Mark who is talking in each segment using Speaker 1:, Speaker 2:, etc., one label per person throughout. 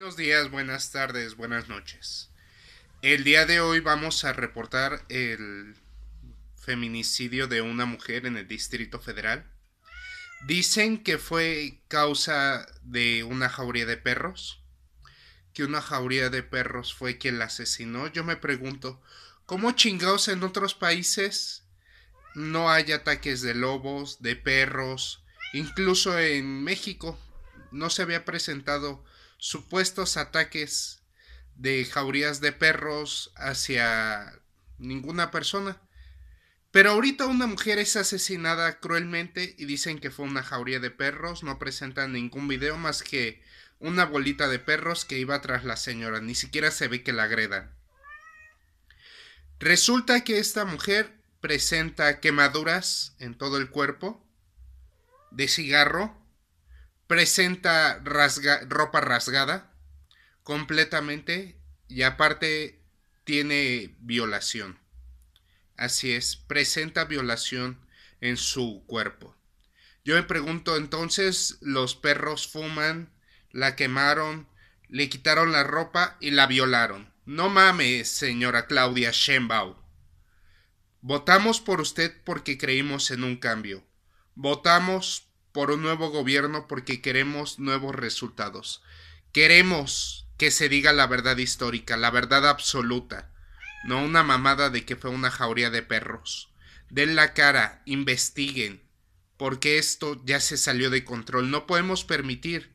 Speaker 1: Buenos días, buenas tardes, buenas noches. El día de hoy vamos a reportar el feminicidio de una mujer en el Distrito Federal. Dicen que fue causa de una jauría de perros, que una jauría de perros fue quien la asesinó. Yo me pregunto, ¿cómo chingados en otros países no hay ataques de lobos, de perros? Incluso en México no se había presentado supuestos ataques de jaurías de perros hacia ninguna persona. Pero ahorita una mujer es asesinada cruelmente y dicen que fue una jauría de perros, no presentan ningún video más que una bolita de perros que iba tras la señora, ni siquiera se ve que la agredan. Resulta que esta mujer presenta quemaduras en todo el cuerpo de cigarro presenta ropa rasgada completamente y aparte tiene violación. Así es, presenta violación en su cuerpo. Yo me pregunto entonces, los perros fuman, la quemaron, le quitaron la ropa y la violaron. No mames, señora Claudia Sheinbaum. Votamos por usted porque creímos en un cambio. Votamos por un nuevo gobierno porque queremos nuevos resultados. Queremos que se diga la verdad histórica, la verdad absoluta, no una mamada de que fue una jauría de perros. Den la cara, investiguen, porque esto ya se salió de control. No podemos permitir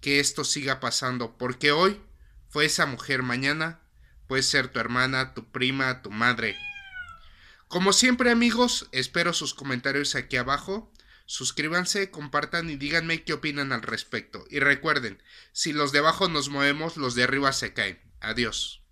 Speaker 1: que esto siga pasando, porque hoy fue esa mujer, mañana puede ser tu hermana, tu prima, tu madre. Como siempre amigos, espero sus comentarios aquí abajo Suscríbanse, compartan y díganme qué opinan al respecto. Y recuerden, si los de abajo nos movemos, los de arriba se caen. Adiós.